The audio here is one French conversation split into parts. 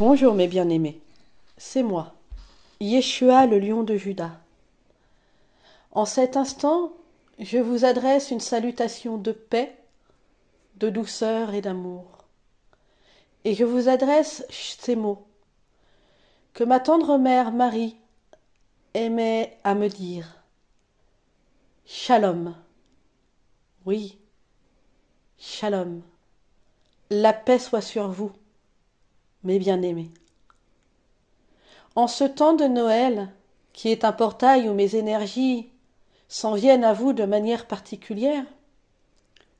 Bonjour mes bien-aimés, c'est moi, Yeshua le lion de Juda. En cet instant, je vous adresse une salutation de paix, de douceur et d'amour. Et je vous adresse ces mots que ma tendre mère Marie aimait à me dire. Shalom. Oui, shalom. La paix soit sur vous mes bien-aimés. En ce temps de Noël, qui est un portail où mes énergies s'en viennent à vous de manière particulière,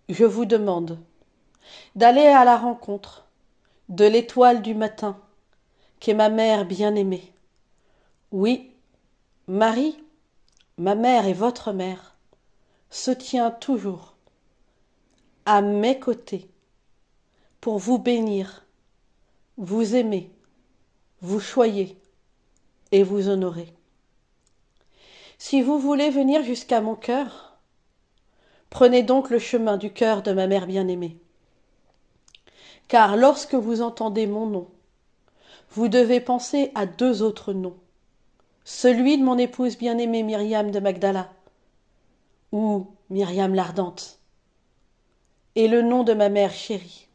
je vous demande d'aller à la rencontre de l'étoile du matin, qu'est ma mère bien-aimée. Oui, Marie, ma mère et votre mère, se tient toujours à mes côtés pour vous bénir vous aimez, vous choyez et vous honorez. Si vous voulez venir jusqu'à mon cœur, prenez donc le chemin du cœur de ma mère bien-aimée. Car lorsque vous entendez mon nom, vous devez penser à deux autres noms, celui de mon épouse bien-aimée Myriam de Magdala, ou Myriam l'Ardente, et le nom de ma mère chérie,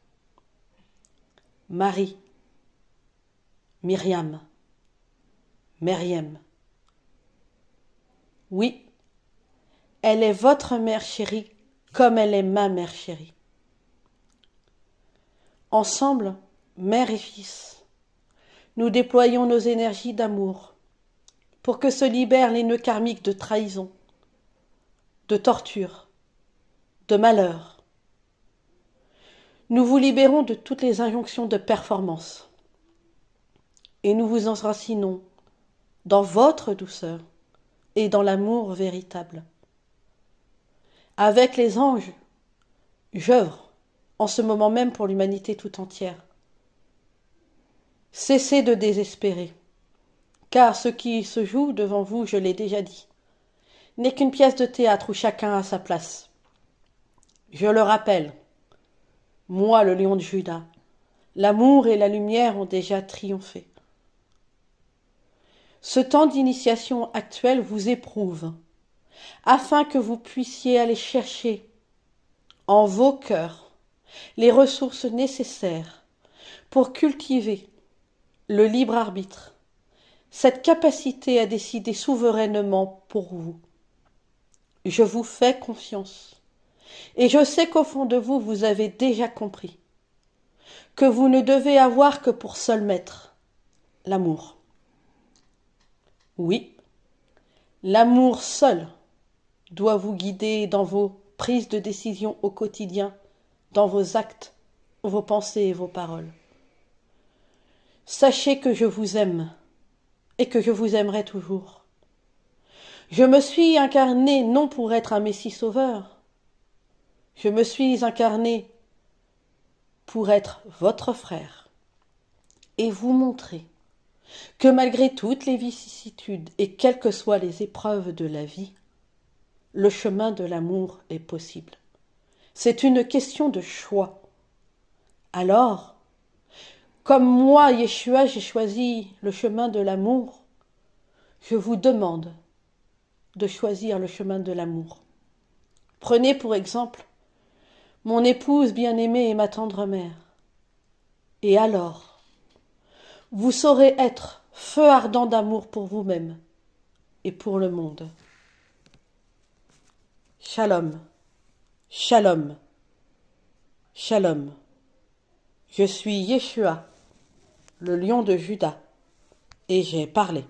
Marie. Myriam. Myriam, Oui, elle est votre mère chérie comme elle est ma mère chérie. Ensemble, mère et fils, nous déployons nos énergies d'amour pour que se libèrent les nœuds karmiques de trahison, de torture, de malheur. Nous vous libérons de toutes les injonctions de performance et nous vous enracinons dans votre douceur et dans l'amour véritable. Avec les anges, j'œuvre en ce moment même pour l'humanité tout entière. Cessez de désespérer, car ce qui se joue devant vous, je l'ai déjà dit, n'est qu'une pièce de théâtre où chacun a sa place. Je le rappelle, moi le lion de Judas, l'amour et la lumière ont déjà triomphé. Ce temps d'initiation actuel vous éprouve, afin que vous puissiez aller chercher en vos cœurs les ressources nécessaires pour cultiver le libre arbitre, cette capacité à décider souverainement pour vous. Je vous fais confiance. Et je sais qu'au fond de vous, vous avez déjà compris que vous ne devez avoir que pour seul maître l'amour. Oui. L'amour seul doit vous guider dans vos prises de décision au quotidien, dans vos actes, vos pensées et vos paroles. Sachez que je vous aime et que je vous aimerai toujours. Je me suis incarné non pour être un Messie sauveur, je me suis incarné pour être votre frère et vous montrer que malgré toutes les vicissitudes et quelles que soient les épreuves de la vie, le chemin de l'amour est possible. C'est une question de choix. Alors, comme moi, Yeshua, j'ai choisi le chemin de l'amour, je vous demande de choisir le chemin de l'amour. Prenez pour exemple mon épouse bien-aimée et ma tendre mère. Et alors vous saurez être feu ardent d'amour pour vous-même et pour le monde. Shalom, shalom, shalom. Je suis Yeshua, le lion de Juda, et j'ai parlé.